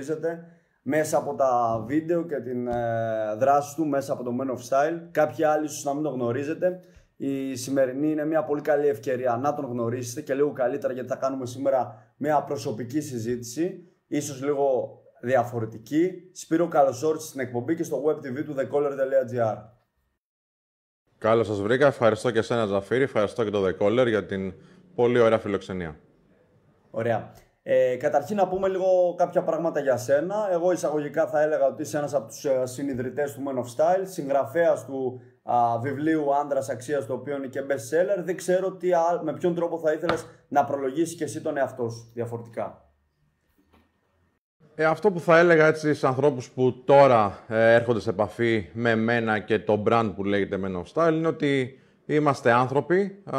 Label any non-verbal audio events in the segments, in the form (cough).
γνωρίζετε μέσα από τα βίντεο και την ε, δράση του μέσα από το Men of Style. Κάποιοι άλλοι ίσως να μην το γνωρίζετε. Η σημερινή είναι μια πολύ καλή ευκαιρία να τον γνωρίσετε και λίγο καλύτερα γιατί θα κάνουμε σήμερα μια προσωπική συζήτηση, ίσως λίγο διαφορετική. Σπύρο καλώς όρισες στην εκπομπή και στο web TV του thecaller.gr. Καλώς σας βρήκα. Ευχαριστώ και εσένα Ζαφύρη, ευχαριστώ και το The για την πολύ ωραία φιλοξενία. Ωραία. Ε, καταρχήν να πούμε λίγο κάποια πράγματα για σένα. Εγώ εισαγωγικά θα έλεγα ότι είσαι ένας από τους ε, συνειδητές του Men of Style, συγγραφέας του βιβλίου Άντρας Αξίας, το οποίο είναι και best seller. Δεν ξέρω τι, με ποιον τρόπο θα ήθελες να προλογίσεις και εσύ τον εαυτό σου διαφορετικά. Ε, αυτό που θα έλεγα έτσι στους ανθρώπους που τώρα ε, έρχονται σε επαφή με μένα και το brand που λέγεται Men of Style είναι ότι είμαστε άνθρωποι α,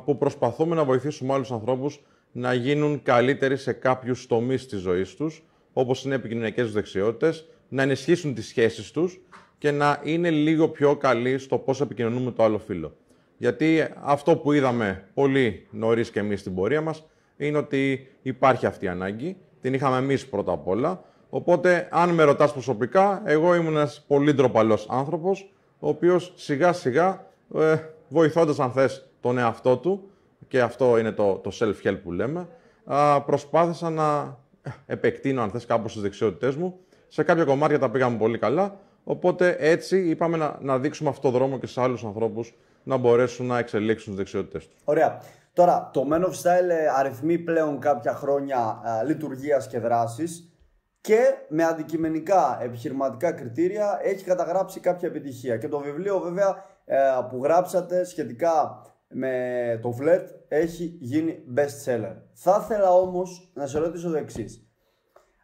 που προσπαθούμε να βοηθήσουμε άλλους ανθρώπους να γίνουν καλύτεροι σε κάποιους τομείς της ζωής τους, όπως είναι επικοινωνιακές τους δεξιότητες, να ενισχύσουν τις σχέσεις τους και να είναι λίγο πιο καλοί στο πώς επικοινωνούν με το άλλο φίλο. Γιατί αυτό που είδαμε πολύ νωρίς και εμείς στην πορεία μας είναι ότι υπάρχει αυτή η ανάγκη. Την είχαμε εμείς πρώτα απ' όλα. Οπότε, αν με ρωτάς προσωπικά, εγώ ήμουν ένας πολύ ντροπαλός άνθρωπος, ο οποίος σιγά σιγά, ε, βοηθώντας αν θες τον εαυτό του, και αυτό είναι το, το self-help που λέμε, προσπάθησα να ε, επεκτείνω, αν θες, κάπως τις δεξιότητές μου. Σε κάποια κομμάτια τα πήγαμε πολύ καλά, οπότε έτσι είπαμε να, δείξουμε αυτό το δρόμο και σε άλλους ανθρώπους να μπορέσουν να εξελίξουν τις δεξιότητες τους. Ωραία. Τώρα, το Men of Style ε, αριθμεί πλέον κάποια χρόνια λειτουργίας και δράσης και με αντικειμενικά επιχειρηματικά κριτήρια έχει καταγράψει κάποια επιτυχία. Και το βιβλίο βέβαια ε, που γράψατε σχετικά με το φλερτ έχει γίνει best seller. Θα ήθελα όμως να σε ρωτήσω το εξής.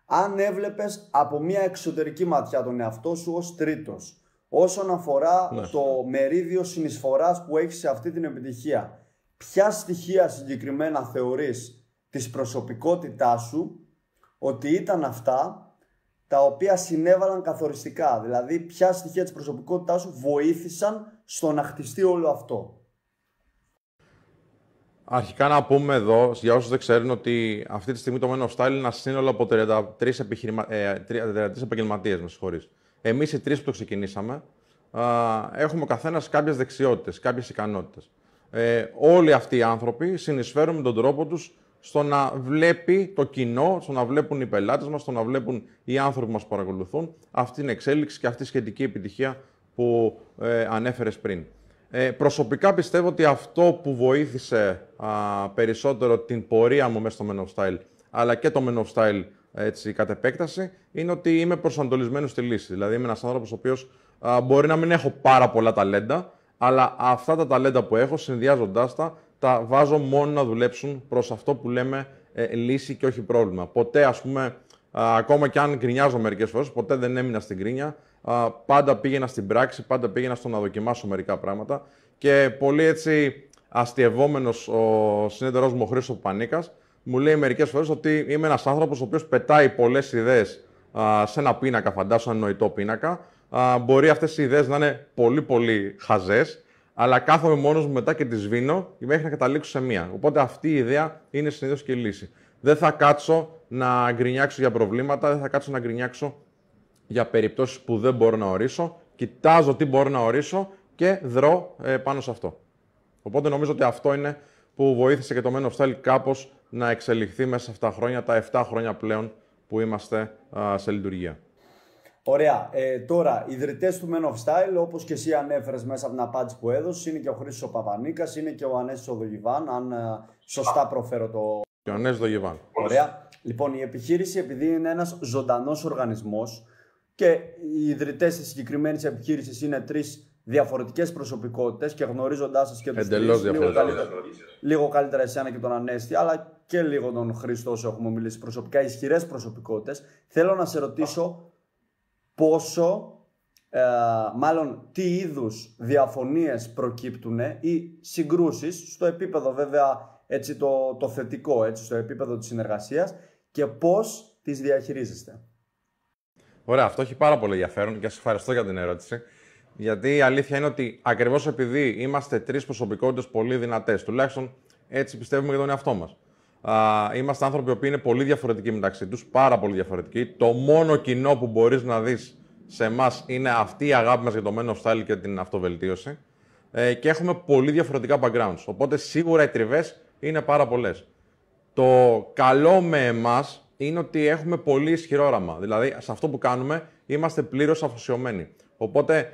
Αν έβλεπες από μια εξωτερική ματιά τον εαυτό σου ως τρίτος όσον αφορά ναι. το μερίδιο συνεισφοράς που έχεις σε αυτή την επιτυχία ποια στοιχεία συγκεκριμένα θεωρείς της προσωπικότητάς σου ότι ήταν αυτά τα οποία συνέβαλαν καθοριστικά. Δηλαδή ποια στοιχεία της προσωπικότητάς σου βοήθησαν στο να χτιστεί όλο αυτό. Αρχικά να πούμε εδώ, για όσους δεν ξέρουν, ότι αυτή τη στιγμή το Men of Style είναι ένα σύνολο από 33, επιχειρημα... 33 ε, επαγγελματίες. Με συγχωρείς. Εμείς οι τρεις που το ξεκινήσαμε, έχουμε ο καθένας κάποιες δεξιότητες, κάποιες ικανότητες. Ε, όλοι αυτοί οι άνθρωποι συνεισφέρουν με τον τρόπο τους στο να βλέπει το κοινό, στο να βλέπουν οι πελάτες μας, στο να βλέπουν οι άνθρωποι που μας παρακολουθούν αυτή την εξέλιξη και αυτή τη σχετική επιτυχία που ε, ανέφερες πριν. Ε, προσωπικά πιστεύω ότι αυτό που βοήθησε α, περισσότερο την πορεία μου μέσα στο Men of Style, αλλά και το Men of Style έτσι, κατ' επέκταση, είναι ότι είμαι προσανατολισμένος στη λύση. Δηλαδή, είμαι ένας άνθρωπος ο μπορεί να μην έχω πάρα πολλά ταλέντα, αλλά αυτά τα ταλέντα που έχω, συνδυάζοντάς τα, τα βάζω μόνο να δουλέψουν προς αυτό που λέμε ε, λύση και όχι πρόβλημα. Ποτέ, ας πούμε, α ακόμα και αν γκρινιάζω μερικές φορές, ποτέ δεν έμεινα στην γκρίνια πάντα πήγαινα στην πράξη, πάντα πήγαινα στο να δοκιμάσω μερικά πράγματα και πολύ έτσι αστειευόμενος ο συνέδερός μου ο Χρήστος Πανίκας μου λέει μερικές φορές ότι είμαι ένας άνθρωπος ο οποίος πετάει πολλές ιδέες σε ένα πίνακα, φαντάσου ένα νοητό πίνακα. μπορεί αυτές οι ιδέες να είναι πολύ πολύ χαζές. αλλά κάθομαι μόνος μου μετά και τις σβήνω μέχρι να καταλήξω σε μία. Οπότε αυτή η ιδέα είναι συνήθως και η λύση. Δεν θα κάτσω να γκρινιάξω για προβλήματα, δεν θα κάτσω να γκρινιάξω για περιπτώσεις που δεν μπορώ να ορίσω, κοιτάζω τι μπορώ να ορίσω και δρώ ε, πάνω σε αυτό. Οπότε νομίζω ότι αυτό είναι που βοήθησε και το Men of Style κάπως να εξελιχθεί μέσα σε αυτά τα χρόνια, τα 7 χρόνια πλέον που είμαστε σε λειτουργία. Ωραία. Ε, τώρα, ιδρυτές του Men of Style, όπως και εσύ ανέφερες μέσα από την απάντηση που έδωσες, είναι και ο Χρήσο Παπανίκας, είναι και ο ο Δογιβάν, αν ε, σωστά προφέρω το. Και ο Ωραία. Λοιπόν, η επιχείρηση, επειδή είναι ένας ζωντανός οργανισμός, και οι ιδρυτές της συγκεκριμένης επιχείρησης είναι τρεις διαφορετικές προσωπικότητες και γνωρίζοντάς σας και τους τρεις, Λίγο, καλύτερα, λίγο καλύτερα εσένα και τον Ανέστη, αλλά και λίγο τον Χρήστο όσο έχουμε μιλήσει προσωπικά. Ισχυρές προσωπικότητες. Θέλω να σε ρωτήσω πόσο. Ε, μάλλον τι είδους διαφωνίες προκύπτουν ή συγκρούσεις στο επίπεδο βέβαια έτσι, το, το θετικό, έτσι, στο επίπεδο της συνεργασίας και πώς τις διαχειρίζεστε. Ωραία, αυτό έχει πάρα πολύ ενδιαφέρον και σας ευχαριστώ για την ερώτηση. Γιατί η αλήθεια είναι ότι ακριβώς επειδή είμαστε τρεις προσωπικότητες πολύ δυνατές, τουλάχιστον έτσι πιστεύουμε για τον εαυτό μας. Είμαστε άνθρωποι που είναι πολύ διαφορετικοί μεταξύ τους, πάρα πολύ διαφορετικοί. Το μόνο κοινό που μπορείς να δεις σε εμάς είναι αυτή η αγάπη μας για το of style και την αυτοβελτίωση. Ε, και έχουμε πολύ διαφορετικά backgrounds. Οπότε σίγουρα οι τριβές είναι πάρα πολλές. Το καλό με εμάς είναι ότι έχουμε πολύ ισχυρό όραμα. Δηλαδή, σε αυτό που κάνουμε είμαστε πλήρως αφοσιωμένοι. Οπότε,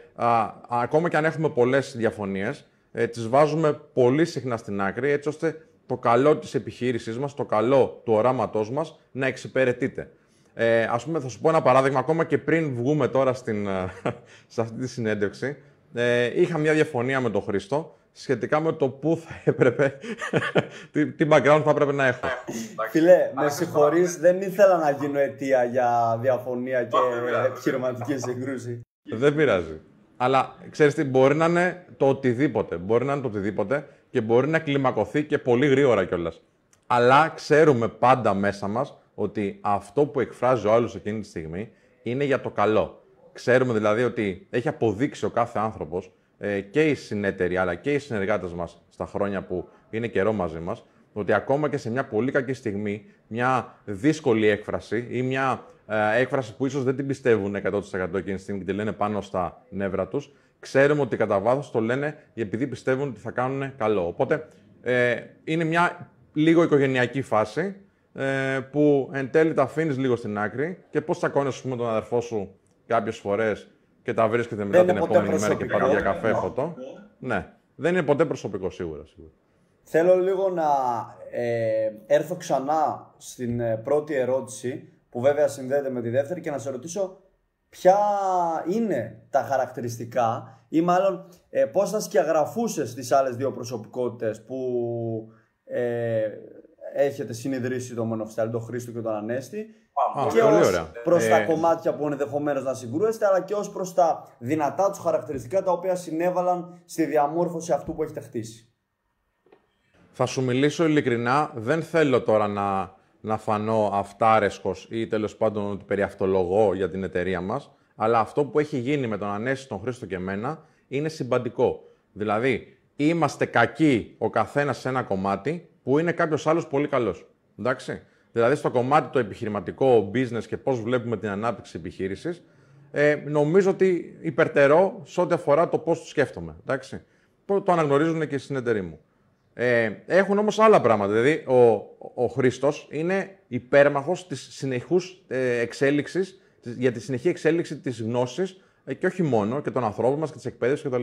ακόμα και αν έχουμε πολλές διαφωνίες, ε, τις βάζουμε πολύ συχνά στην άκρη, έτσι ώστε το καλό της επιχείρησής μας, το καλό του οράματός μας να εξυπηρετείται. Ε, Ας πούμε, θα σου πω ένα παράδειγμα, ακόμα και πριν βγούμε τώρα στην, ε, (laughs) σε αυτή τη συνέντευξη, ε, είχα μια διαφωνία με τον Χρήστο σχετικά με το πού θα έπρεπε, τι, τι background θα έπρεπε να έχω. Φίλε, με συγχωρείς, δεν ήθελα να γίνω αιτία για διαφωνία και επιχειρηματική συγκρούση. Δεν πειράζει. Αλλά ξέρεις τι, μπορεί να είναι το οτιδήποτε. Μπορεί να είναι το οτιδήποτε και μπορεί να κλιμακωθεί και πολύ γρήγορα κιόλας. Αλλά ξέρουμε πάντα μέσα μας ότι αυτό που εκφράζει ο άλλος εκείνη τη στιγμή είναι για το καλό. Ξέρουμε δηλαδή ότι έχει αποδείξει ο κάθε άνθρωπος ε, και οι συνέτεροι αλλά και οι συνεργάτες μας στα χρόνια που είναι καιρό μαζί μας, ότι ακόμα και σε μια πολύ κακή στιγμή, μια δύσκολη έκφραση ή μια ε, έκφραση που ίσως δεν την πιστεύουν 100% εκείνη τη στιγμή και τη λένε πάνω στα νεύρα τους, ξέρουμε ότι κατά βάθος το λένε επειδή πιστεύουν ότι θα κάνουν καλό. Οπότε ε, είναι μια λίγο οικογενειακή φάση ε, που εν τέλει τα αφήνεις λίγο στην άκρη και πώς θα ας πούμε, τον αδερφό σου κάποιες φορές και τα βρίσκεται μετά την επόμενη μέρα και πάτε για καφέ, ναι. φωτό. Ναι. Δεν είναι ποτέ προσωπικό σίγουρα. σίγουρα. Θέλω λίγο να ε, έρθω ξανά στην ε, πρώτη ερώτηση που βέβαια συνδέεται με τη δεύτερη και να σε ρωτήσω ποια είναι τα χαρακτηριστικά ή μάλλον ε, πώς θα σκιαγραφούσες τις άλλες δύο προσωπικότητες που έχετε συνειδρήσει το Monofstyle, τον Χρήστο και τον Ανέστη και ω ε, προς τα ε, κομμάτια που ενδεχομένως να συγκρούεστε, αλλά και ως προς τα δυνατά τους χαρακτηριστικά τα οποία συνέβαλαν στη διαμόρφωση αυτού που έχετε χτίσει. Θα σου μιλήσω ειλικρινά, δεν θέλω τώρα να, να φανώ αυτάρεσκος ή τέλος πάντων ότι περιαυτολογώ για την εταιρεία μας, αλλά αυτό που έχει γίνει με τον Ανέση, τον Χρήστο και εμένα είναι συμπαντικό. Δηλαδή, είμαστε κακοί ο καθένας σε ένα κομμάτι που είναι κάποιος άλλος πολύ καλός. Εντάξει δηλαδή στο κομμάτι το επιχειρηματικό, business και πώς βλέπουμε την ανάπτυξη επιχείρησης, ε, νομίζω ότι υπερτερώ σε ό,τι αφορά το πώς το σκέφτομαι. Εντάξει. Το αναγνωρίζουν και οι συνεταιροί μου. Ε, έχουν όμως άλλα πράγματα. Δηλαδή, ο, ο Χρήστος είναι υπέρμαχος της συνεχούς ε, εξέλιξης, για τη συνεχή εξέλιξη της γνώσης ε, και όχι μόνο, και των ανθρώπων μας και της εκπαίδευσης κτλ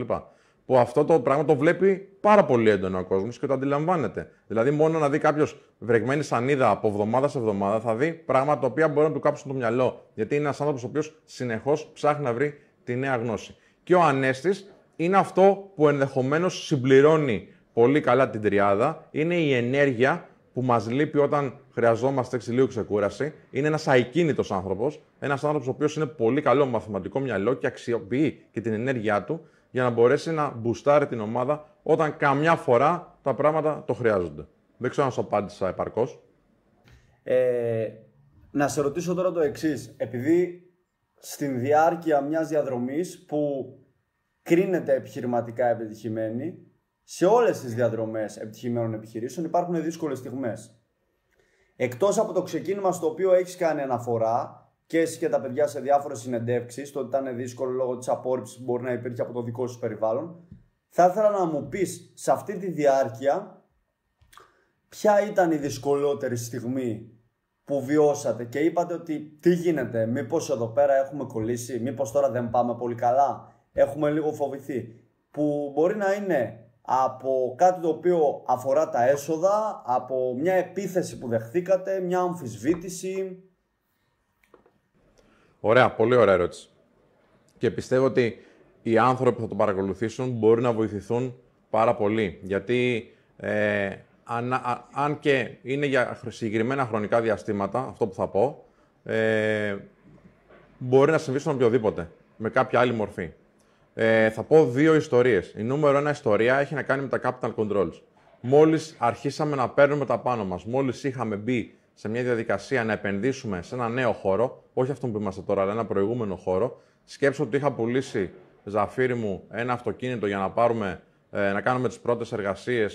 που αυτό το πράγμα το βλέπει πάρα πολύ έντονο ο κόσμος και το αντιλαμβάνεται. Δηλαδή, μόνο να δει κάποιος βρεγμένη σανίδα από εβδομάδα σε εβδομάδα θα δει πράγματα τα οποία μπορεί να του κάψουν το μυαλό. Γιατί είναι ένας άνθρωπος ο οποίος συνεχώς ψάχνει να βρει τη νέα γνώση. Και ο ανέστης είναι αυτό που ενδεχομένως συμπληρώνει πολύ καλά την τριάδα. Είναι η ενέργεια που μας λείπει όταν χρειαζόμαστε λίγο ξεκούραση. Είναι ένας αικίνητο άνθρωπος. Ένας άνθρωπος ο οποίος είναι πολύ καλό μαθηματικό μυαλό και αξιοποιεί και την ενέργειά του για να μπορέσει να μπουστάρει την ομάδα όταν καμιά φορά τα πράγματα το χρειάζονται. Δεν ξέρω αν σου απάντησα επαρκώς. Ε, να σε ρωτήσω τώρα το εξής. Επειδή στην διάρκεια μιας διαδρομής που κρίνεται επιχειρηματικά επιτυχημένη, σε όλες τις διαδρομές επιτυχημένων επιχειρήσεων υπάρχουν δύσκολες στιγμές. Εκτός από το ξεκίνημα στο οποίο έχεις κάνει αναφορά, και εσύ και τα παιδιά σε διάφορες συνεντεύξεις, το ότι ήταν δύσκολο λόγω της απόρριψης που μπορεί να υπήρχε από το δικό σου περιβάλλον. Θα ήθελα να μου πεις σε αυτή τη διάρκεια ποια ήταν η δυσκολότερη στιγμή που βιώσατε και είπατε ότι τι γίνεται, Μήπως εδώ πέρα έχουμε κολλήσει, μήπως τώρα δεν πάμε πολύ καλά, έχουμε λίγο φοβηθεί. Που μπορεί να είναι από κάτι το οποίο αφορά τα έσοδα, από μια επίθεση που δεχθήκατε, μια αμφισβήτηση, Ωραία, πολύ ωραία ερώτηση. Και πιστεύω ότι οι άνθρωποι που θα το παρακολουθήσουν μπορεί να βοηθηθούν πάρα πολύ. Γιατί ε, αν, και είναι για συγκεκριμένα χρονικά διαστήματα, αυτό που θα πω, ε, μπορεί να συμβεί στον οποιοδήποτε, με κάποια άλλη μορφή. Ε, θα πω δύο ιστορίες. Η νούμερο ένα ιστορία έχει να κάνει με τα capital controls. Μόλις αρχίσαμε να παίρνουμε τα πάνω μας, μόλις είχαμε μπει σε μια διαδικασία να επενδύσουμε σε ένα νέο χώρο, όχι αυτό που είμαστε τώρα, αλλά ένα προηγούμενο χώρο. Σκέψω ότι είχα πουλήσει ζαφύρι μου ένα αυτοκίνητο για να, πάρουμε, ε, να κάνουμε τις πρώτες εργασίες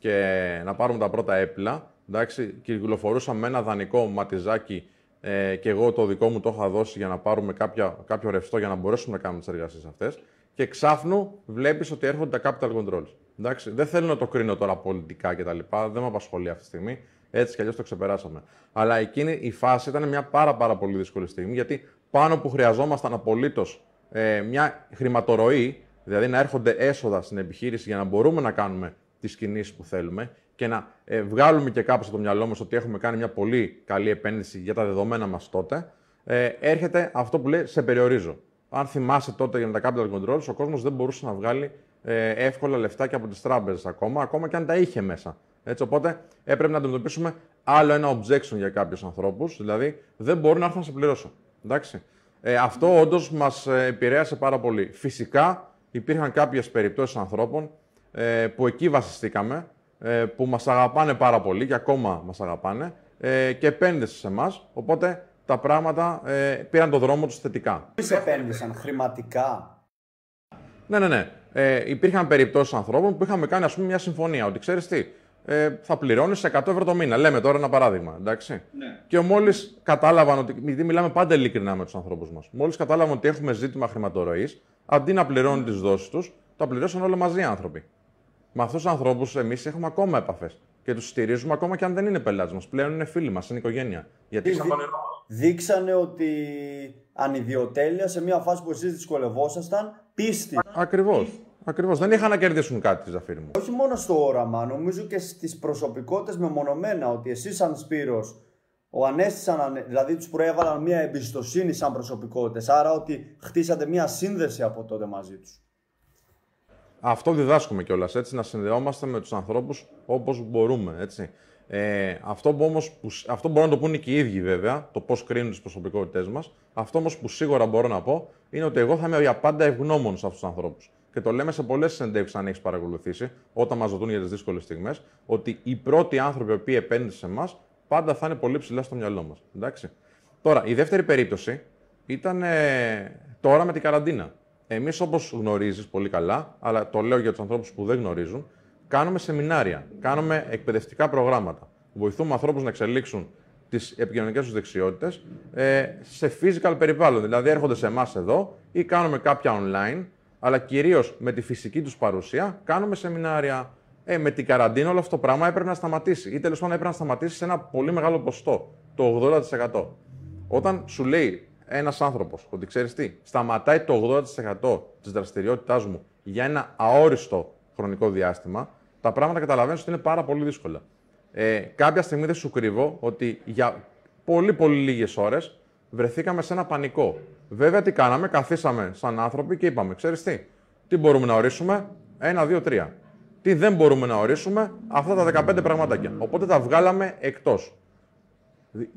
και να πάρουμε τα πρώτα έπιπλα. Εντάξει, κυκλοφορούσα με ένα δανεικό ματιζάκι ε, και εγώ το δικό μου το είχα δώσει για να πάρουμε κάποια, κάποιο ρευστό για να μπορέσουμε να κάνουμε τις εργασίες αυτές. Και ξάφνου βλέπεις ότι έρχονται τα capital controls. Εντάξει, δεν θέλω να το κρίνω τώρα πολιτικά κτλ. Δεν με απασχολεί αυτή τη στιγμή. Έτσι κι αλλιώς το ξεπεράσαμε. Αλλά εκείνη η φάση ήταν μια πάρα, πάρα πολύ δύσκολη στιγμή, γιατί πάνω που χρειαζόμασταν απολύτως ε, μια χρηματορροή, δηλαδή να έρχονται έσοδα στην επιχείρηση για να μπορούμε να κάνουμε τις κινήσεις που θέλουμε και να ε, βγάλουμε και κάπως από το μυαλό μας ότι έχουμε κάνει μια πολύ καλή επένδυση για τα δεδομένα μας τότε, ε, έρχεται αυτό που λέει σε περιορίζω. Αν θυμάσαι τότε για τα capital controls, ο κόσμος δεν μπορούσε να βγάλει ε, εύκολα και από τις τράπεζες ακόμα, ακόμα και αν τα είχε μέσα. Έτσι, οπότε έπρεπε να αντιμετωπίσουμε άλλο ένα objection για κάποιους ανθρώπους. Δηλαδή, δεν μπορώ να έρθω να σε πληρώσω. Εντάξει. Ε, αυτό όντως μας ε, επηρέασε πάρα πολύ. Φυσικά υπήρχαν κάποιες περιπτώσεις ανθρώπων ε, που εκεί βασιστήκαμε, ε, που μας αγαπάνε πάρα πολύ και ακόμα μας αγαπάνε ε, και επένδυσαν σε εμάς. Οπότε τα πράγματα ε, πήραν τον δρόμο τους θετικά. Τι επένδυσαν χρηματικά. Ναι, ναι, ναι. Ε, υπήρχαν περιπτώσεις ανθρώπων που είχαμε κάνει ας πούμε, μια συμφωνία ότι ξέρεις τι, ε, θα πληρώνεις 100 ευρώ το μήνα. Λέμε τώρα ένα παράδειγμα. Εντάξει. Ναι. Και μόλις κατάλαβαν ότι. Γιατί μιλάμε πάντα ειλικρινά με τους ανθρώπους μας. Μόλις κατάλαβαν ότι έχουμε ζήτημα χρηματορροή, αντί να πληρώνουν τις δόσεις τους, τα πληρώσαν όλα μαζί οι άνθρωποι. Με αυτούς τους ανθρώπους εμείς έχουμε ακόμα επαφές. Και τους στηρίζουμε ακόμα και αν δεν είναι πελάτες μας. Πλέον είναι φίλοι μας, είναι οικογένεια. Γιατί Δείξανε ότι ανιδιοτέλεια σε μια φάση που εσείς δυσκολευόσασταν, πίστη. Ακριβώς. Ακριβώς. Δεν είχαν να κερδίσουν κάτι τη μου. Όχι μόνο στο όραμα, νομίζω και στις προσωπικότητες μεμονωμένα. Ότι εσύ, σαν Σπύρος, ο Ανέστη, δηλαδή τους προέβαλαν μια εμπιστοσύνη σαν προσωπικότητες. Άρα ότι χτίσατε μια σύνδεση από τότε μαζί τους. Αυτό διδάσκουμε κιόλας. Έτσι, να συνδεόμαστε με τους ανθρώπους όπως μπορούμε. Έτσι. Ε, αυτό, που όμως, που, αυτό μπορούν να το πούνε και οι ίδιοι βέβαια, το πώς κρίνουν τις προσωπικότητές μας. Αυτό όμως που σίγουρα μπορώ να πω είναι ότι εγώ θα είμαι για πάντα ευγνώμων σε αυτούς τους ανθρώπους και το λέμε σε πολλές συνεντεύξεις, αν έχεις παρακολουθήσει, όταν μας ρωτούν για τις δύσκολες στιγμές, ότι οι πρώτοι άνθρωποι που επένδυσαν σε εμάς πάντα θα είναι πολύ ψηλά στο μυαλό μας. Τώρα, η δεύτερη περίπτωση ήταν ε, τώρα με την καραντίνα. Εμείς, όπως γνωρίζεις πολύ καλά, αλλά το λέω για τους ανθρώπους που δεν γνωρίζουν, κάνουμε σεμινάρια, κάνουμε εκπαιδευτικά προγράμματα. Βοηθούμε ανθρώπους να εξελίξουν τις επικοινωνικές τους δεξιότητες ε, σε physical περιβάλλον. Δηλαδή, έρχονται σε εμάς εδώ ή κάνουμε κάποια online αλλά κυρίως με τη φυσική τους παρουσία, κάνουμε σεμινάρια. Ε, με την καραντίνα όλο αυτό το πράγμα έπρεπε να σταματήσει. Ή τέλος πάντων έπρεπε να σταματήσει σε ένα πολύ μεγάλο ποσοστό, το 80%. Όταν σου λέει ένας άνθρωπος ότι ξέρεις τι, σταματάει το 80% της δραστηριότητάς μου για ένα αόριστο χρονικό διάστημα, τα πράγματα καταλαβαίνεις ότι είναι πάρα πολύ δύσκολα. Ε, κάποια στιγμή δεν σου κρύβω ότι για πολύ πολύ λίγες ώρες βρεθήκαμε σε ένα πανικό. Βέβαια, τι κάναμε, καθίσαμε σαν άνθρωποι και είπαμε, ξέρεις τι, τι μπορούμε να ορίσουμε, ένα, δύο, τρία, Τι δεν μπορούμε να ορίσουμε, αυτά τα 15 πραγματάκια. Οπότε τα βγάλαμε εκτός.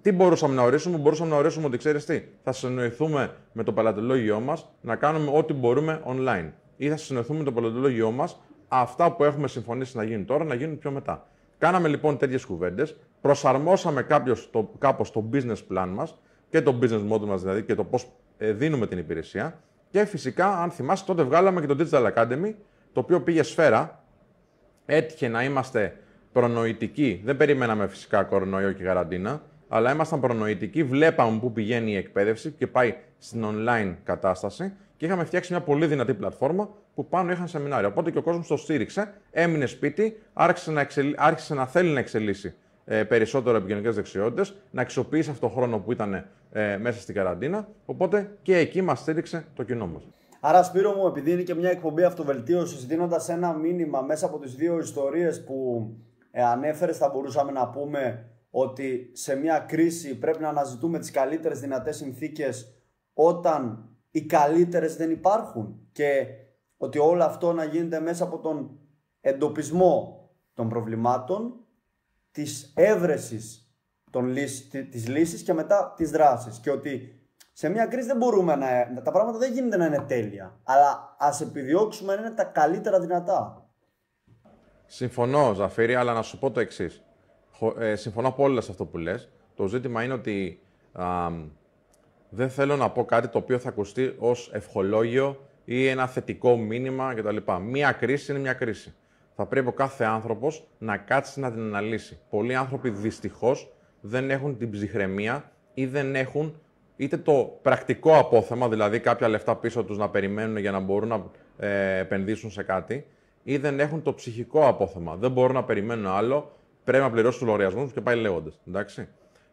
Τι μπορούσαμε να ορίσουμε, μπορούσαμε να ορίσουμε ότι ξέρεις τι, θα συνοηθούμε με το πελατολόγιό μας να κάνουμε ό,τι μπορούμε online. Ή θα συνοηθούμε με το πελατολόγιό μας αυτά που έχουμε συμφωνήσει να γίνουν τώρα να γίνουν πιο μετά. Κάναμε λοιπόν τέτοιες κουβέντες, προσαρμόσαμε κάπω το, το business plan μας και το business model μας δηλαδή και το πώς ε, δίνουμε την υπηρεσία. Και φυσικά, αν θυμάστε τότε βγάλαμε και το Digital Academy, το οποίο πήγε σφαίρα. Έτυχε να είμαστε προνοητικοί. Δεν περιμέναμε φυσικά κορονοϊό και καραντίνα, αλλά ήμασταν προνοητικοί. Βλέπαμε πού πηγαίνει η εκπαίδευση και πάει στην online κατάσταση. Και είχαμε φτιάξει μια πολύ δυνατή πλατφόρμα που πάνω είχαν σεμινάρια. Οπότε και ο κόσμος το στήριξε, έμεινε σπίτι, άρχισε να, άρχισε να θέλει να εξελίσσει ε, περισσότερο επικοινωνικέ δεξιότητες, να αξιοποιήσει αυτόν τον χρόνο που ήταν ε, μέσα στην καραντίνα. Οπότε και εκεί μας στήριξε το κοινό μας. Άρα, Σπύρο μου, επειδή είναι και μια εκπομπή αυτοβελτίωσης, δίνοντας ένα μήνυμα μέσα από τις δύο ιστορίες που ε, ανέφερες, θα μπορούσαμε να πούμε ότι σε μια κρίση πρέπει να αναζητούμε τις καλύτερες δυνατές συνθήκες όταν οι καλύτερες δεν υπάρχουν και ότι όλο αυτό να γίνεται μέσα από τον εντοπισμό των προβλημάτων της έβρεσης των, της λύσης και μετά της δράσης. Και ότι σε μια κρίση δεν μπορούμε να... Τα πράγματα δεν γίνεται να είναι τέλεια. Αλλά ας επιδιώξουμε να είναι τα καλύτερα δυνατά. Συμφωνώ, Ζαφίρη, αλλά να σου πω το εξής. Ε, συμφωνώ απόλυτα σε αυτό που λες. Το ζήτημα είναι ότι δεν θέλω να πω κάτι το οποίο θα ακουστεί ως ευχολόγιο ή ένα θετικό μήνυμα κτλ. Μία κρίση είναι μία κρίση θα πρέπει ο κάθε άνθρωπος να κάτσει να την αναλύσει. Πολλοί άνθρωποι δυστυχώς δεν έχουν την ψυχραιμία ή δεν έχουν είτε το πρακτικό απόθεμα, δηλαδή κάποια λεφτά πίσω τους να περιμένουν για να μπορούν να ε, επενδύσουν σε κάτι, ή δεν έχουν το ψυχικό απόθεμα. Δεν μπορούν να περιμένουν άλλο, πρέπει να πληρώσουν του λογαριασμού τους και πάει λέγοντας.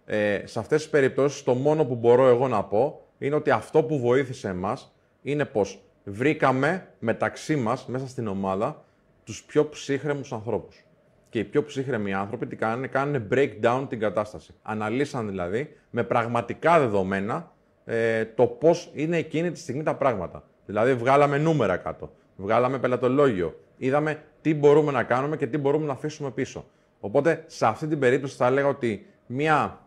Ε, σε αυτές τις περιπτώσεις, το μόνο που μπορώ εγώ να πω είναι ότι αυτό που βοήθησε εμάς είναι πως βρήκαμε μεταξύ μας, μέσα στην ομάδα, τους πιο ψύχρεμους ανθρώπους. Και οι πιο ψύχρεμοι άνθρωποι τι κάνουν, κάνουν breakdown την κατάσταση. Αναλύσαν δηλαδή με πραγματικά δεδομένα ε, το πώς είναι εκείνη τη στιγμή τα πράγματα. Δηλαδή βγάλαμε νούμερα κάτω, βγάλαμε πελατολόγιο, είδαμε τι μπορούμε να κάνουμε και τι μπορούμε να αφήσουμε πίσω. Οπότε σε αυτή την περίπτωση θα έλεγα ότι μια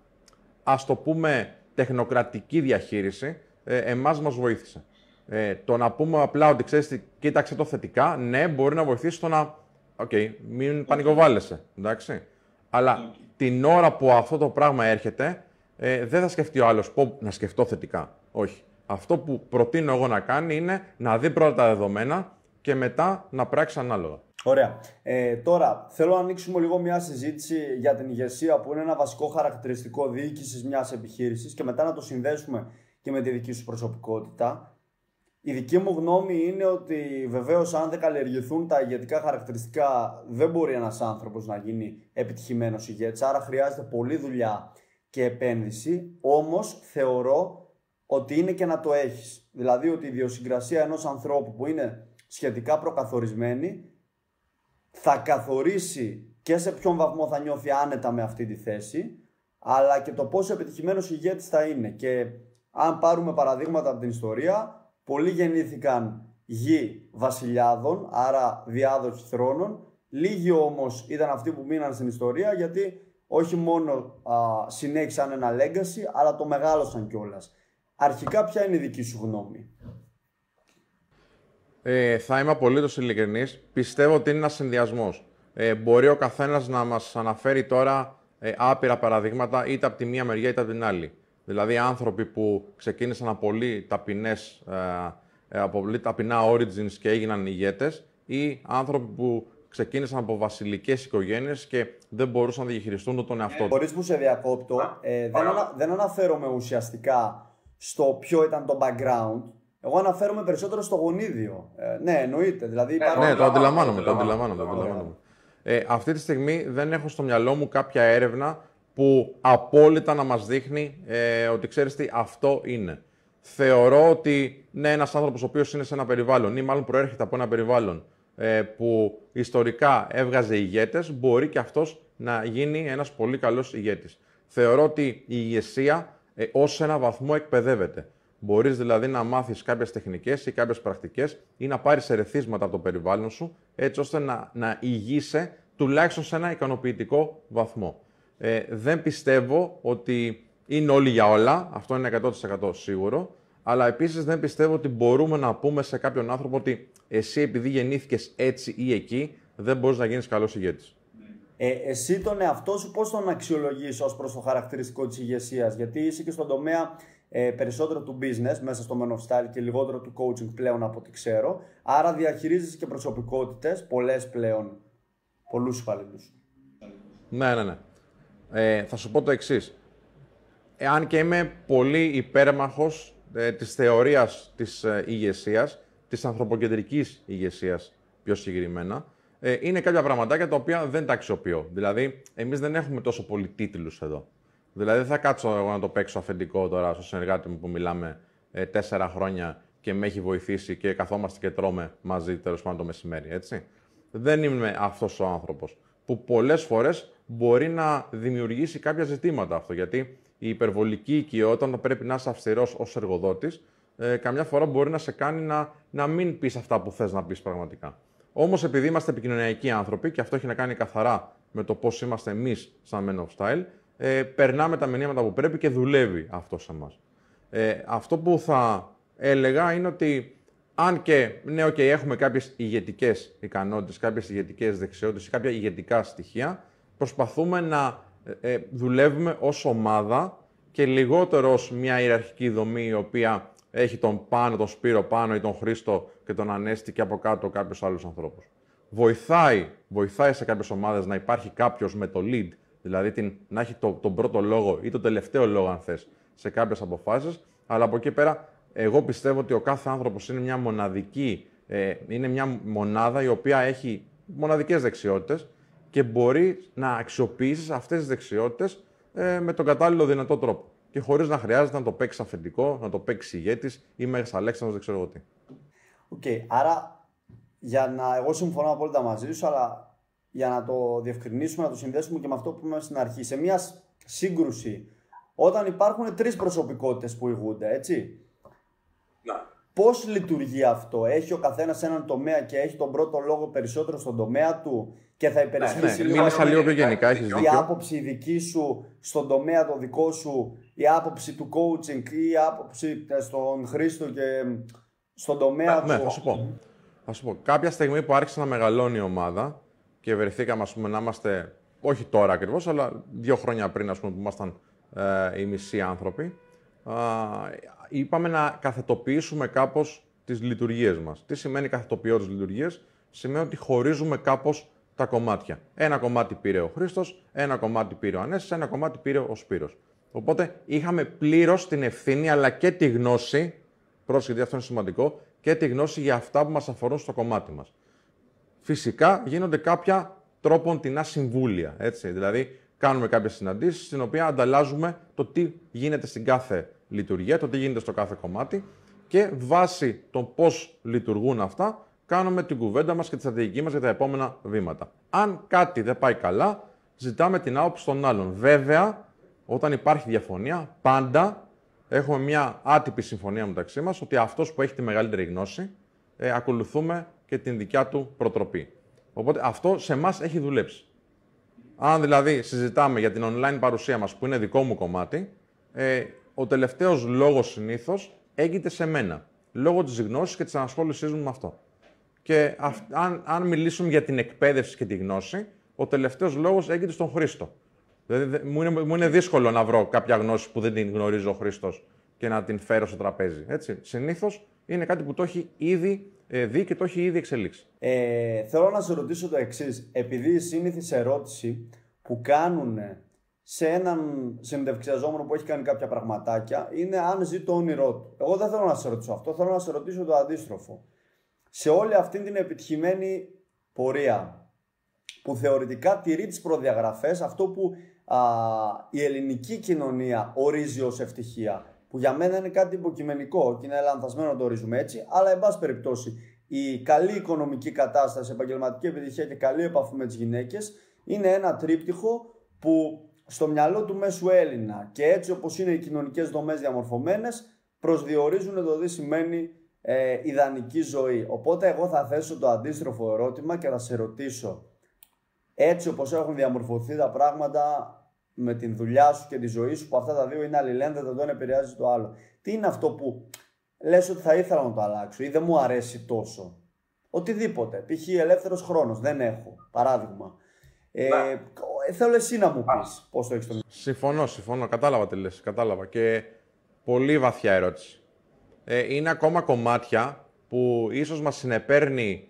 ας το πούμε τεχνοκρατική διαχείριση ε, εμάς μας βοήθησε. Ε, το να πούμε απλά ότι ξέρεις, κοίταξε το θετικά, ναι, μπορεί να βοηθήσει στο να. Οκ, μην πανικοβάλλεσαι. Εντάξει. Αλλά την ώρα που αυτό το πράγμα έρχεται, ε, δεν θα σκεφτεί ο άλλος να σκεφτώ θετικά. Όχι. Αυτό που προτείνω εγώ να κάνει είναι να δει πρώτα τα δεδομένα και μετά να πράξει ανάλογα. Ωραία. Ε, τώρα θέλω να ανοίξουμε λίγο μια συζήτηση για την ηγεσία που είναι ένα βασικό χαρακτηριστικό διοίκησης μιας επιχείρησης και μετά να το συνδέσουμε και με τη δική σου προσωπικότητα. Η δική μου γνώμη είναι ότι βεβαίως αν δεν καλλιεργηθούν τα ηγετικά χαρακτηριστικά, δεν μπορεί ένας άνθρωπος να γίνει επιτυχημένος ηγέτης. Άρα χρειάζεται πολλή δουλειά και επένδυση. Όμως θεωρώ ότι είναι και να το έχεις. Δηλαδή ότι η ιδιοσυγκρασία ενός ανθρώπου που είναι σχετικά προκαθορισμένη θα καθορίσει και σε ποιον βαθμό θα νιώθει άνετα με αυτή τη θέση, αλλά και το πόσο επιτυχημένος ηγέτης θα είναι. Και αν πάρουμε παραδείγματα από την ιστορία, πολλοί γεννήθηκαν γη βασιλιάδων, άρα διάδοχοι θρόνων. Λίγοι όμως ήταν αυτοί που μείναν στην ιστορία γιατί όχι μόνο συνέχισαν ένα legacy, αλλά το μεγάλωσαν κιόλας. Αρχικά, ποια είναι η δική σου γνώμη. Ε, θα είμαι απολύτως ειλικρινής. Πιστεύω ότι είναι ένας συνδυασμός. Ε, μπορεί ο καθένας να μας αναφέρει τώρα ε, άπειρα παραδείγματα είτε από τη μία μεριά είτε από την άλλη. Δηλαδή άνθρωποι που ξεκίνησαν από πολύ, ταπεινές, ε, ε, από πολύ ταπεινά origins και έγιναν ηγέτες ή άνθρωποι που ξεκίνησαν από βασιλικές οικογένειες και δεν μπορούσαν να διαχειριστούν τον εαυτό τους. Χωρίς που σε διακόπτω, ε, δεν, ανα, δεν αναφέρομαι ουσιαστικά στο ποιο ήταν το background. Εγώ αναφέρομαι περισσότερο στο γονίδιο. Ε, ναι, εννοείται. Δηλαδή, ναι, ναι, το αντιλαμβάνομαι. Το αντιλαμβάνομαι, το αντιλαμβάνομαι. Ε, αυτή τη στιγμή δεν έχω στο μυαλό μου κάποια έρευνα που απόλυτα να μας δείχνει ε, ότι ξέρεις τι αυτό είναι. Θεωρώ ότι ναι, ένας άνθρωπος ο οποίος είναι σε ένα περιβάλλον ή μάλλον προέρχεται από ένα περιβάλλον ε, που ιστορικά έβγαζε ηγέτες, μπορεί και αυτός να γίνει ένας πολύ καλός ηγέτης. Θεωρώ ότι η ηγεσία ε, ως ένα βαθμό εκπαιδεύεται. Μπορείς δηλαδή να μάθεις κάποιες τεχνικές ή κάποιες πρακτικές ή να πάρεις ερεθίσματα από το περιβάλλον σου, έτσι ώστε να, να ηγείσαι τουλάχιστον σε ένα ικανοποιητικό βαθμό. Ε, δεν πιστεύω ότι είναι όλοι για όλα, αυτό είναι 100% σίγουρο, αλλά επίσης δεν πιστεύω ότι μπορούμε να πούμε σε κάποιον άνθρωπο ότι εσύ επειδή γεννήθηκες έτσι ή εκεί, δεν μπορείς να γίνεις καλός ηγέτης. Ε, εσύ τον εαυτό σου πώς τον αξιολογείς ως προς το χαρακτηριστικό της ηγεσίας, γιατί είσαι και στον τομέα ε, περισσότερο του business μέσα στο Men of Style και λιγότερο του coaching πλέον από ό,τι ξέρω, άρα διαχειρίζεις και προσωπικότητες, πολλές πλέον, πολλούς υπαλλήλους. Ναι, ναι, ναι. Ε, θα σου πω το εξής. Αν και είμαι πολύ υπέρμαχος ε, της θεωρίας της ε, ηγεσίας, της ανθρωποκεντρικής ηγεσίας πιο συγκεκριμένα, ε, είναι κάποια πραγματάκια τα οποία δεν τα αξιοποιώ. Δηλαδή, εμείς δεν έχουμε τόσο πολλοί τίτλους εδώ. Δηλαδή, δεν θα κάτσω εγώ να το παίξω αφεντικό τώρα στο συνεργάτη μου που μιλάμε ε, τέσσερα χρόνια και με έχει βοηθήσει και καθόμαστε και τρώμε μαζί τέλος πάντων το μεσημέρι, έτσι. Δεν είμαι αυτός ο άνθρωπος που πολλές φορές μπορεί να δημιουργήσει κάποια ζητήματα αυτό. Γιατί η υπερβολική οικειότητα, όταν πρέπει να είσαι αυστηρός ως εργοδότης, ε, καμιά φορά μπορεί να σε κάνει να, να μην πεις αυτά που θες να πεις πραγματικά. Όμως, επειδή είμαστε επικοινωνιακοί άνθρωποι, και αυτό έχει να κάνει καθαρά με το πώς είμαστε εμείς σαν Men of Style, ε, περνάμε τα μηνύματα που πρέπει και δουλεύει αυτό σε εμά. αυτό που θα έλεγα είναι ότι αν και ναι, okay, έχουμε κάποιες ηγετικές ικανότητες, κάποιες ηγετικές δεξιότητες, κάποια ηγετικά στοιχεία, προσπαθούμε να ε, ε, δουλεύουμε ως ομάδα και λιγότερο ως μια ιεραρχική δομή η οποία έχει τον πάνω, τον Σπύρο πάνω ή τον Χρήστο και τον Ανέστη και από κάτω κάποιους άλλους ανθρώπους. Βοηθάει, βοηθάει σε κάποιες ομάδες να υπάρχει κάποιος με το lead, δηλαδή την, να έχει το, τον πρώτο λόγο ή τον τελευταίο λόγο αν θες σε κάποιες αποφάσεις, αλλά από εκεί πέρα εγώ πιστεύω ότι ο κάθε άνθρωπος είναι μια μοναδική, ε, είναι μια μονάδα η οποία έχει μοναδικές δεξιότητες και μπορεί να αξιοποιήσεις αυτές τις δεξιότητες ε, με τον κατάλληλο δυνατό τρόπο. Και χωρίς να χρειάζεται να το παίξεις αφεντικό, να το παίξεις ηγέτης ή μέσα Αλέξανδρος, δεν ξέρω εγώ τι. Οκ. Okay, άρα, για να, εγώ συμφωνώ απόλυτα μαζί σου, αλλά για να το διευκρινίσουμε, να το συνδέσουμε και με αυτό που είπαμε στην αρχή. Σε μια σύγκρουση, όταν υπάρχουν τρεις προσωπικότητες που ηγούνται, έτσι. Να. Πώς λειτουργεί αυτό, έχει ο καθένας έναν τομέα και έχει τον πρώτο λόγο περισσότερο στον τομέα του και θα υπερισχύσει ναι, ναι, λίγο, πιο γενικά, έχεις η άποψη δική σου στον τομέα το δικό σου, η άποψη του coaching ή η άποψη ε, στον χρήστο και στον τομέα του. Ναι, θα σου πω. Θα Κάποια στιγμή που άρχισε να μεγαλώνει η ομάδα και βρεθήκαμε ας πούμε, να είμαστε, όχι τώρα ακριβώς, αλλά δύο χρόνια πριν ας πούμε, που ήμασταν ε, οι μισοί άνθρωποι, είπαμε να καθετοποιήσουμε κάπως τις λειτουργίες μας. Τι σημαίνει καθετοποιώ τις λειτουργίες, σημαίνει ότι χωρίζουμε κάπως τα κομμάτια. Ένα κομμάτι πήρε ο Χρήστος, ένα κομμάτι πήρε ο Ανέσης, ένα κομμάτι πήρε ο Σπύρος. Οπότε είχαμε πλήρως την ευθύνη αλλά και τη γνώση, πρόσχετη αυτό είναι σημαντικό, και τη γνώση για αυτά που μας αφορούν στο κομμάτι μας. Φυσικά γίνονται κάποια τρόπον την ασυμβούλια, Έτσι. Δηλαδή, κάνουμε κάποιες συναντήσεις, στην οποία ανταλλάζουμε το τι γίνεται στην κάθε λειτουργία, το τι γίνεται στο κάθε κομμάτι και βάσει το πώς λειτουργούν αυτά, κάνουμε την κουβέντα μας και τη στρατηγική μας για τα επόμενα βήματα. Αν κάτι δεν πάει καλά, ζητάμε την άποψη των άλλων. Βέβαια, όταν υπάρχει διαφωνία, πάντα έχουμε μια άτυπη συμφωνία μεταξύ μας ότι αυτός που έχει τη μεγαλύτερη γνώση, ε, ακολουθούμε και την δικιά του προτροπή. Οπότε αυτό σε εμάς έχει δουλέψει. Αν δηλαδή συζητάμε για την online παρουσία μας, που είναι δικό μου κομμάτι, ε, ο τελευταίος λόγος συνήθως έγκυται σε μένα. Λόγω της γνώσης και της ανασχόλησής μου με αυτό. Και αν, αν μιλήσουμε για την εκπαίδευση και τη γνώση, ο τελευταίος λόγος έγκυται στον Χρήστο. Δηλαδή, μου είναι, δύσκολο να βρω κάποια γνώση που δεν την γνωρίζει ο Χρήστος και να την φέρω στο τραπέζι. Έτσι. Συνήθως είναι κάτι που το έχει ήδη ε, δει και το έχει ήδη εξελίξει. Ε, θέλω να σε ρωτήσω το εξής. Επειδή η σύνηθις ερώτηση που κάνουν σε έναν συνεντευξιαζόμενο που έχει κάνει κάποια πραγματάκια είναι αν ζει το όνειρό του. Εγώ δεν θέλω να σε ρωτήσω αυτό, θέλω να σε ρωτήσω το αντίστροφο. Σε όλη αυτή την επιτυχημένη πορεία που θεωρητικά τηρεί τις προδιαγραφές, αυτό που α, η ελληνική κοινωνία ορίζει ως ευτυχία, που για μένα είναι κάτι υποκειμενικό και είναι λανθασμένο να το ορίζουμε έτσι, αλλά εν πάση περιπτώσει η καλή οικονομική κατάσταση, επαγγελματική επιτυχία και καλή επαφή με τις γυναίκες είναι ένα τρίπτυχο που στο μυαλό του μέσου Έλληνα. Και έτσι όπως είναι οι κοινωνικές δομές διαμορφωμένες, προσδιορίζουν το τι σημαίνει ε, ιδανική ζωή. Οπότε εγώ θα θέσω το αντίστροφο ερώτημα και θα σε ρωτήσω έτσι όπως έχουν διαμορφωθεί τα πράγματα με την δουλειά σου και τη ζωή σου που αυτά τα δύο είναι αλληλένδετα, το επηρεάζει το άλλο. Τι είναι αυτό που λες ότι θα ήθελα να το αλλάξω ή δεν μου αρέσει τόσο. Οτιδήποτε. Π.χ. ελεύθερος χρόνος. Δεν έχω. Παράδειγμα. Ε, θέλω εσύ να μου πεις πώς το έχεις τον. Συμφωνώ, συμφωνώ. Κατάλαβα τι λες. Κατάλαβα. Και πολύ βαθιά ερώτηση. Ε, είναι ακόμα κομμάτια που ίσως μας συνεπέρνει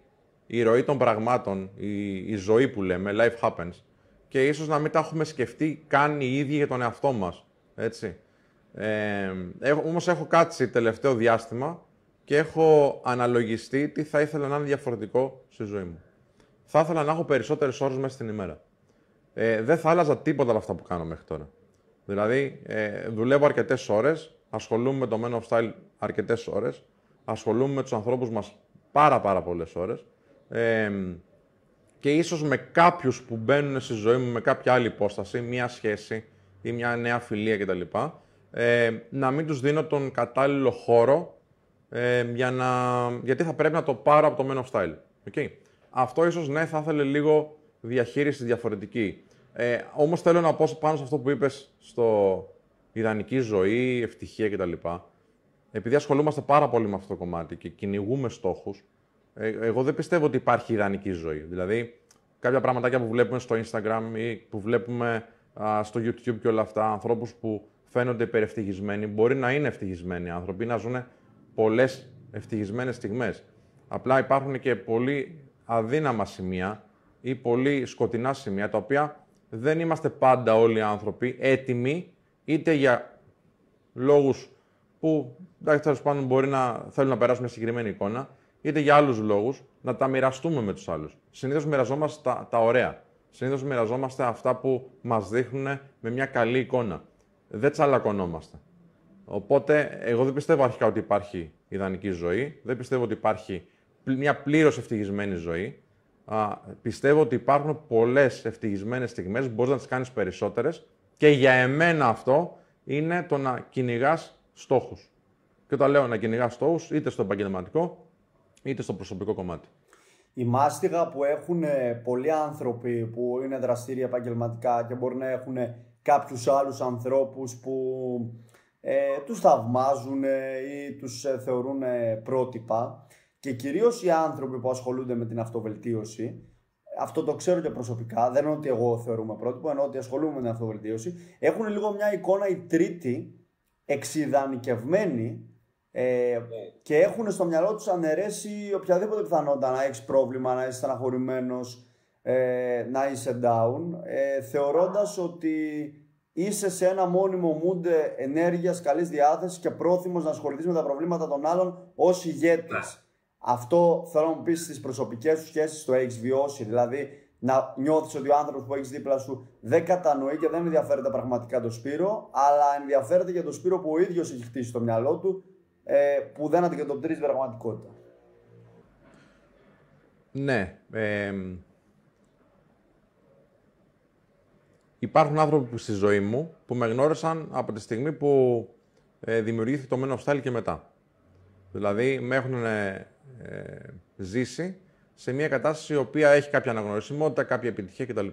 η ροή των πραγμάτων, η, ζωή που λέμε, life happens, και ίσως να μην τα έχουμε σκεφτεί καν οι ίδιοι για τον εαυτό μας. Έτσι. Ε, ε Όμως έχω κάτσει τελευταίο διάστημα και έχω αναλογιστεί τι θα ήθελα να είναι διαφορετικό στη ζωή μου. Θα ήθελα να έχω περισσότερες ώρες μέσα στην ημέρα ε, δεν θα άλλαζα τίποτα από αυτά που κάνω μέχρι τώρα. Δηλαδή, ε, δουλεύω αρκετές ώρες, ασχολούμαι με το Men of Style αρκετές ώρες, ασχολούμαι με τους ανθρώπους μας πάρα, πάρα πολλές ώρες. Ε, και ίσως με κάποιους που μπαίνουν στη ζωή μου με κάποια άλλη υπόσταση, μια σχέση ή μια νέα φιλία κτλ. Ε, να μην τους δίνω τον κατάλληλο χώρο ε, για να... γιατί θα πρέπει να το πάρω από το Men of Style. Okay. Αυτό ίσως ναι, θα ήθελε λίγο διαχείριση διαφορετική. Ε, Όμως θέλω να πω πάνω σε αυτό που είπες στο ιδανική ζωή, ευτυχία κτλ. Επειδή ασχολούμαστε πάρα πολύ με αυτό το κομμάτι και κυνηγούμε στόχους, ε, εγώ δεν πιστεύω ότι υπάρχει ιδανική ζωή. Δηλαδή, κάποια πραγματάκια που βλέπουμε στο Instagram ή που βλέπουμε στο YouTube και όλα αυτά, ανθρώπους που φαίνονται υπερευτυχισμένοι, μπορεί να είναι ευτυχισμένοι άνθρωποι, να ζουν πολλές ευτυχισμένες στιγμές. Απλά υπάρχουν και πολύ αδύναμα σημεία ή πολύ σκοτεινά σημεία τα οποία δεν είμαστε πάντα όλοι οι άνθρωποι έτοιμοι, είτε για λόγους που εντάξει, τέλος πάντων μπορεί να θέλουν να περάσουν μια συγκεκριμένη εικόνα, είτε για άλλους λόγους να τα μοιραστούμε με τους άλλους. Συνήθως μοιραζόμαστε τα, τα ωραία. Συνήθως μοιραζόμαστε αυτά που μας δείχνουν με μια καλή εικόνα. Δεν τσαλακωνόμαστε. Οπότε, εγώ δεν πιστεύω αρχικά ότι υπάρχει ιδανική ζωή. Δεν πιστεύω ότι υπάρχει μια πλήρως ευτυχισμένη ζωή. Α, πιστεύω ότι υπάρχουν πολλές ευτυχισμένες στιγμές μπορείς να τις κάνεις περισσότερες και για εμένα αυτό είναι το να κυνηγάς στόχους. Και όταν λέω να κυνηγάς στόχους, είτε στο επαγγελματικό είτε στο προσωπικό κομμάτι. Η μάστιγα που έχουν ε, πολλοί άνθρωποι που είναι δραστήριοι επαγγελματικά και μπορεί να έχουν ε, κάποιους άλλους ανθρώπους που ε, τους θαυμάζουν ε, ή τους θεωρούν πρότυπα και κυρίως οι άνθρωποι που ασχολούνται με την αυτοβελτίωση, αυτό το ξέρω και προσωπικά, δεν είναι ότι εγώ θεωρούμε πρότυπο, ενώ ότι ασχολούμαι με την αυτοβελτίωση, έχουν λίγο μια εικόνα η τρίτη εξειδανικευμένη ε, ναι. και έχουν στο μυαλό τους αναιρέσει οποιαδήποτε πιθανότητα να έχεις πρόβλημα, να είσαι στεναχωρημένος, ε, να είσαι down, ε, θεωρώντας ότι είσαι σε ένα μόνιμο mood ενέργειας, καλής διάθεσης και πρόθυμος να ασχοληθείς με τα προβλήματα των άλλων ως ηγέτης. Ναι. Αυτό θέλω να μου πεις στις προσωπικές σου σχέσεις το έχεις βιώσει. Δηλαδή να νιώθεις ότι ο άνθρωπος που έχεις δίπλα σου δεν κατανοεί και δεν ενδιαφέρεται πραγματικά το Σπύρο, αλλά ενδιαφέρεται για το Σπύρο που ο ίδιος έχει χτίσει στο μυαλό του, ε, που δεν αντικατοπτρίζει πραγματικότητα. Ναι. υπάρχουν άνθρωποι που στη ζωή μου που με γνώρισαν από τη στιγμή που ε, δημιουργήθηκε το Men και μετά. Δηλαδή, με έχουν ε, ε, ζήσει σε μια κατάσταση η οποία έχει κάποια αναγνωρισιμότητα, κάποια επιτυχία κτλ.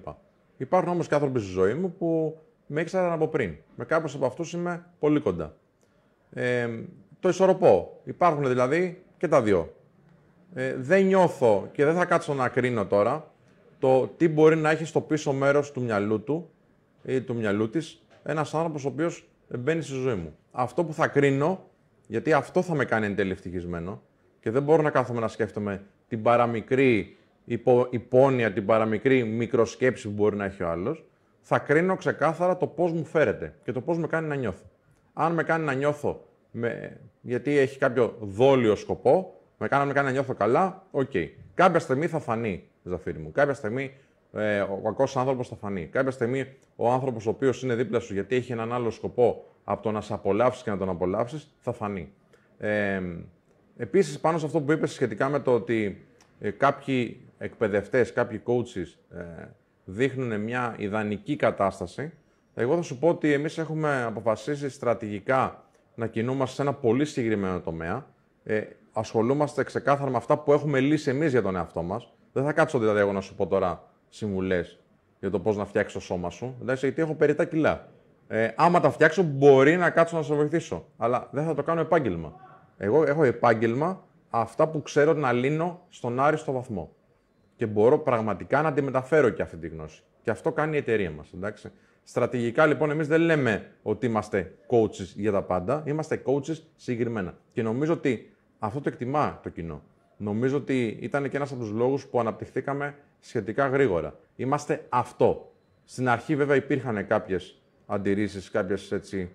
Υπάρχουν όμως και άνθρωποι στη ζωή μου που με ήξεραν από πριν. Με κάποιου από αυτούς είμαι πολύ κοντά. Ε, το ισορροπώ. Υπάρχουν δηλαδή και τα δύο. Ε, δεν νιώθω και δεν θα κάτσω να κρίνω τώρα το τι μπορεί να έχει στο πίσω μέρος του μυαλού του ή του μυαλού της ένας άνθρωπος ο οποίος μπαίνει στη ζωή μου. Αυτό που θα κρίνω γιατί αυτό θα με κάνει εν τέλει ευτυχισμένο. Και δεν μπορώ να κάθομαι να σκέφτομαι την παραμικρή υπο, υπόνοια, την παραμικρή μικροσκέψη που μπορεί να έχει ο άλλος. Θα κρίνω ξεκάθαρα το πώς μου φέρεται και το πώς με κάνει να νιώθω. Αν με κάνει να νιώθω με... γιατί έχει κάποιο δόλιο σκοπό, με κάνει να κάνει να νιώθω καλά, οκ. Okay. Κάποια στιγμή θα φανεί, Ζαφίρι μου. Κάποια στιγμή ε, ο κακός άνθρωπος θα φανεί. Κάποια στιγμή ο άνθρωπος ο οποίος είναι δίπλα σου γιατί έχει έναν άλλο σκοπό από το να σε απολαύσεις και να τον απολαύσεις, θα φανεί. Ε, Επίσης, πάνω σε αυτό που είπες σχετικά με το ότι ε, κάποιοι εκπαιδευτές, κάποιοι coaches ε, δείχνουν μια ιδανική κατάσταση, εγώ θα σου πω ότι εμείς έχουμε αποφασίσει στρατηγικά να κινούμαστε σε ένα πολύ συγκεκριμένο τομέα. Ε, ασχολούμαστε ξεκάθαρα με αυτά που έχουμε λύσει εμείς για τον εαυτό μας. Δεν θα κάτσω δηλαδή εγώ να σου πω τώρα συμβουλές για το πώς να φτιάξεις το σώμα σου. Δηλαδή, Εντάξει, γιατί έχω τα κιλά. Ε, άμα τα φτιάξω, μπορεί να κάτσω να σε βοηθήσω. Αλλά δεν θα το κάνω επάγγελμα. Εγώ έχω επάγγελμα αυτά που ξέρω να λύνω στον άριστο βαθμό. Και μπορώ πραγματικά να τη μεταφέρω και αυτή τη γνώση. Και αυτό κάνει η εταιρεία μας. Στρατηγικά λοιπόν, εμείς δεν λέμε ότι είμαστε coaches για τα πάντα. Είμαστε coaches συγκεκριμένα. Και νομίζω ότι αυτό το εκτιμά το κοινό. Νομίζω ότι ήταν και ένας από τους λόγους που αναπτυχθήκαμε σχετικά γρήγορα. Είμαστε αυτό. Στην αρχή, βέβαια, υπήρχαν κάποιες αντιρρήσεις, κάποιες έτσι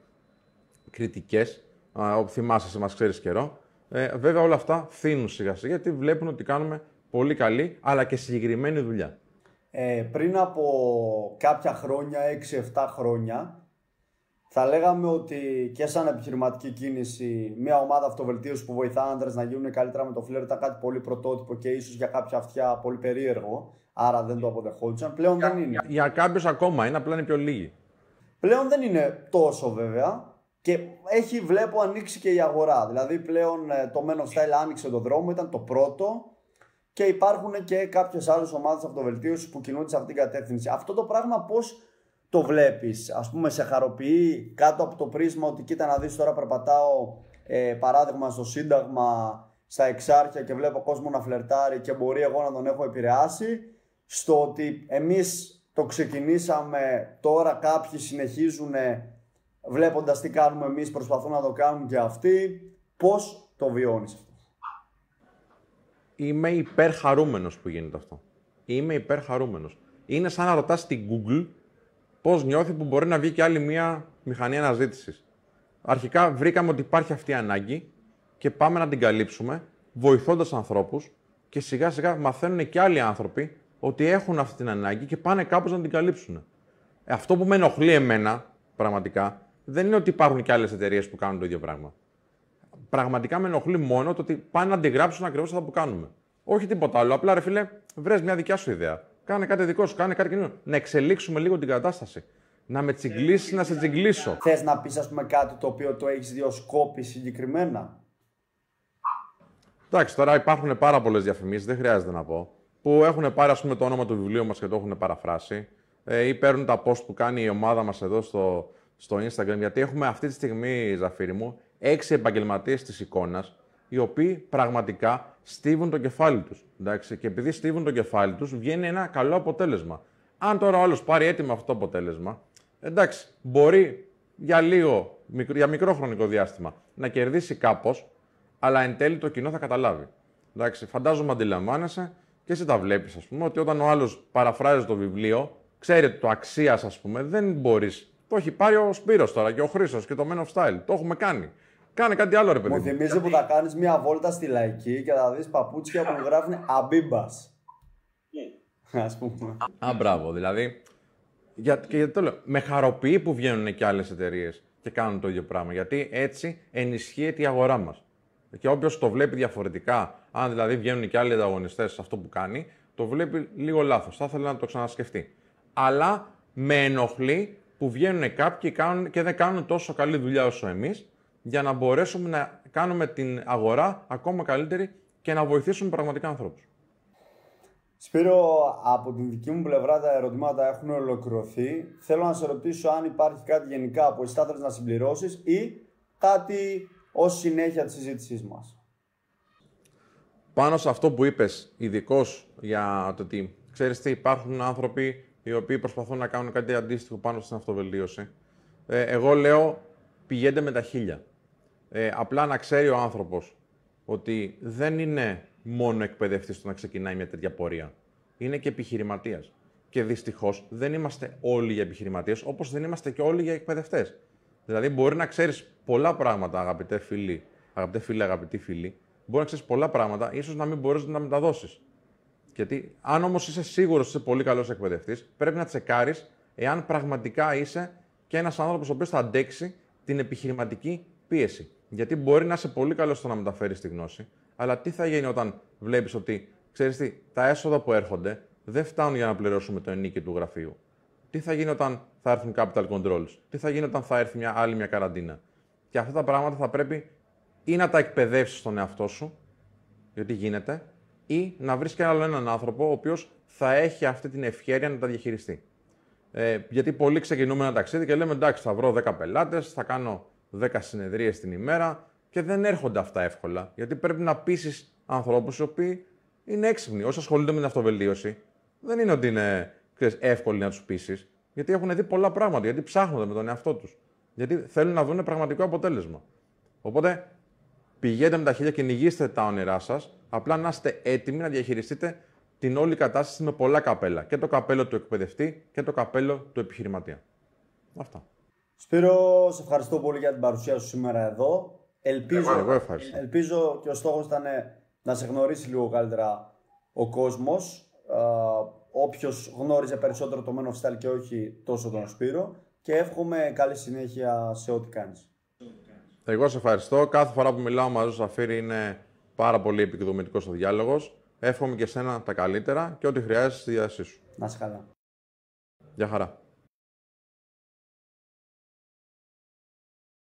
κριτικές, όπου θυμάσαι, μας ξέρεις καιρό. Ε, βέβαια όλα αυτά φθήνουν σιγά σιγά γιατί βλέπουν ότι κάνουμε πολύ καλή αλλά και συγκεκριμένη δουλειά. Ε, πριν από κάποια χρόνια, 6-7 χρόνια, θα λέγαμε ότι και σαν επιχειρηματική κίνηση, μια ομάδα αυτοβελτίωσης που βοηθά άντρες να γίνουν καλύτερα με το φλερ ήταν κάτι πολύ πρωτότυπο και ίσως για κάποια αυτιά πολύ περίεργο. Άρα δεν το αποδεχόντουσαν. Πλέον δεν είναι. Για, για κάποιους ακόμα είναι, απλά είναι πιο λίγοι. Πλέον δεν είναι τόσο βέβαια και έχει βλέπω ανοίξει και η αγορά. Δηλαδή πλέον ε, το Men of Style άνοιξε τον δρόμο, ήταν το πρώτο και υπάρχουν και κάποιες άλλες ομάδες αυτοβελτίωσης που κινούνται σε αυτήν την κατεύθυνση. Αυτό το πράγμα πώς το βλέπεις, ας πούμε σε χαροποιεί κάτω από το πρίσμα ότι κοίτα να δεις τώρα περπατάω ε, παράδειγμα στο Σύνταγμα στα εξάρχεια και βλέπω κόσμο να φλερτάρει και μπορεί εγώ να τον έχω επηρεάσει στο ότι εμείς το ξεκινήσαμε, τώρα κάποιοι συνεχίζουν βλέποντας τι κάνουμε εμείς, προσπαθούν να το κάνουν και αυτοί. Πώς το βιώνεις αυτό. Είμαι υπερχαρούμενος που γίνεται αυτό. Είμαι υπερχαρούμενος. Είναι σαν να ρωτάς την Google πώς νιώθει που μπορεί να βγει και άλλη μία μηχανή αναζήτησης. Αρχικά βρήκαμε ότι υπάρχει αυτή η ανάγκη και πάμε να την καλύψουμε βοηθώντας ανθρώπους και σιγά σιγά μαθαίνουν και άλλοι άνθρωποι ότι έχουν αυτή την ανάγκη και πάνε κάπως να την καλύψουν. Ε, αυτό που με ενοχλεί εμένα, πραγματικά, δεν είναι ότι υπάρχουν και άλλες εταιρείες που κάνουν το ίδιο πράγμα. Πραγματικά με ενοχλεί μόνο το ότι πάνε να αντιγράψουν ακριβώς αυτά που κάνουμε. Όχι τίποτα άλλο. Απλά ρε φίλε, βρες μια δικιά σου ιδέα. Κάνε κάτι δικό σου, κάνε κάτι κοινό. Να εξελίξουμε λίγο την κατάσταση. Να με τσιγκλίσεις, να σε τσιγκλίσω. Θες να πεις, ας πούμε, κάτι το οποίο το έχεις σκόπη συγκεκριμένα. Εντάξει, τώρα υπάρχουν πάρα πολλές διαφημίσεις, δεν χρειάζεται να πω που έχουν πάρει ας πούμε, το όνομα του βιβλίου μας και το έχουν παραφράσει ε, ή παίρνουν τα post που κάνει η ομάδα μας εδώ στο, στο Instagram, γιατί έχουμε αυτή τη στιγμή, Ζαφίρι μου, έξι επαγγελματίες της εικόνας, οι οποίοι πραγματικά στίβουν το κεφάλι τους. Και επειδή στίβουν το κεφάλι τους, βγαίνει ένα καλό αποτέλεσμα. Αν τώρα άλλος πάρει έτοιμο αυτό το αποτέλεσμα, εντάξει, μπορεί για λίγο, για μικρό χρονικό διάστημα, να κερδίσει κάπως, αλλά εν τέλει το κοινό θα καταλάβει. Εντάξει, φαντάζομαι αντιλαμβάνεσαι, και εσύ τα βλέπεις, ας πούμε, ότι όταν ο άλλος παραφράζει το βιβλίο, ξέρει το αξίας, ας πούμε, δεν μπορείς. Το έχει πάρει ο Σπύρος τώρα και ο Χρήσος και το Men of Style. Το έχουμε κάνει. Κάνε κάτι άλλο, ρε παιδί. Μου θυμίζει Γιατί... που θα κάνεις μια βόλτα στη λαϊκή και θα δεις παπούτσια που γράφουν αμπίμπας. Ναι. Ας πούμε. Α, μπράβο, δηλαδή. Για, και γιατί το λέω, με χαροποιεί που βγαίνουν και άλλες εταιρείες και κάνουν το ίδιο πράγμα. Γιατί έτσι ενισχύεται η αγορά μας. Και όποιος το βλέπει διαφορετικά αν δηλαδή βγαίνουν και άλλοι ανταγωνιστές σε αυτό που κάνει, το βλέπει λίγο λάθος. Θα ήθελα να το ξανασκεφτεί. Αλλά με ενοχλεί που βγαίνουν κάποιοι και δεν κάνουν τόσο καλή δουλειά όσο εμείς, για να μπορέσουμε να κάνουμε την αγορά ακόμα καλύτερη και να βοηθήσουμε πραγματικά ανθρώπους. Σπύρο, από την δική μου πλευρά τα ερωτήματα έχουν ολοκληρωθεί. Θέλω να σε ρωτήσω αν υπάρχει κάτι γενικά που εσύ θα να συμπληρώσεις ή κάτι ως συνέχεια της συζήτησής μας πάνω σε αυτό που είπες, ειδικός για το ότι, Ξέρεις τι, υπάρχουν άνθρωποι οι οποίοι προσπαθούν να κάνουν κάτι αντίστοιχο πάνω στην αυτοβελτίωση. Ε, εγώ λέω πηγαίνετε με τα χίλια. Ε, απλά να ξέρει ο άνθρωπος ότι δεν είναι μόνο εκπαιδευτής το να ξεκινάει μια τέτοια πορεία. Είναι και επιχειρηματίας. Και δυστυχώς δεν είμαστε όλοι για επιχειρηματίες, όπως δεν είμαστε και όλοι για εκπαιδευτές. Δηλαδή, μπορεί να ξέρεις πολλά πράγματα, αγαπητέ φίλοι, αγαπητέ φίλοι, αγαπητοί φίλοι, μπορεί να ξέρεις πολλά πράγματα, ίσως να μην μπορείς να τα μεταδώσει. Γιατί αν όμως είσαι σίγουρος ότι είσαι πολύ καλός εκπαιδευτής, πρέπει να τσεκάρεις εάν πραγματικά είσαι και ένας άνθρωπος ο οποίος θα αντέξει την επιχειρηματική πίεση. Γιατί μπορεί να είσαι πολύ καλός στο να μεταφέρεις τη γνώση, αλλά τι θα γίνει όταν βλέπεις ότι ξέρεις τι, τα έσοδα που έρχονται δεν φτάνουν για να πληρώσουμε το ενίκη του γραφείου. Τι θα γίνει όταν θα έρθουν capital controls, τι θα γίνει όταν θα έρθει μια άλλη μια καραντίνα. Και αυτά τα πράγματα θα πρέπει ή να τα εκπαιδεύσεις στον εαυτό σου, γιατί γίνεται, ή να βρεις και άλλο έναν άνθρωπο ο οποίος θα έχει αυτή την ευχαίρεια να τα διαχειριστεί. Ε, γιατί πολλοί ξεκινούμε ένα ταξίδι και λέμε εντάξει, θα βρω 10 πελάτες, θα κάνω 10 συνεδρίες την ημέρα και δεν έρχονται αυτά εύκολα. Γιατί πρέπει να πείσει ανθρώπους οι οποίοι είναι έξυπνοι. Όσοι ασχολούνται με την αυτοβελτίωση, δεν είναι ότι είναι ξέρεις, εύκολοι να τους πείσεις. Γιατί έχουν δει πολλά πράγματα, γιατί ψάχνονται με τον εαυτό τους. Γιατί θέλουν να δουν πραγματικό αποτέλεσμα. Οπότε Πηγαίνετε με τα χέρια, κυνηγήστε τα όνειρά σας. Απλά να είστε έτοιμοι να διαχειριστείτε την όλη κατάσταση με πολλά καπέλα. Και το καπέλο του εκπαιδευτή και το καπέλο του επιχειρηματία. Αυτά. Σπύρο, σε ευχαριστώ πολύ για την παρουσία σου σήμερα εδώ. Ελπίζω, εγώ, εγώ ελπίζω και ο στόχος ήταν να σε γνωρίσει λίγο καλύτερα ο κόσμος. Όποιος γνώριζε περισσότερο το Men of Style και όχι τόσο τον Σπύρο. Και εύχομαι καλή συνέχεια σε ό,τι κάνεις. Εγώ σε ευχαριστώ. Κάθε φορά που μιλάω μαζί σου, Σαφίρη, είναι πάρα πολύ επικοδομητικός ο διάλογος. Εύχομαι και σένα τα καλύτερα και ό,τι χρειάζεσαι στη διάθεσή σου. Να καλά. Γεια χαρά.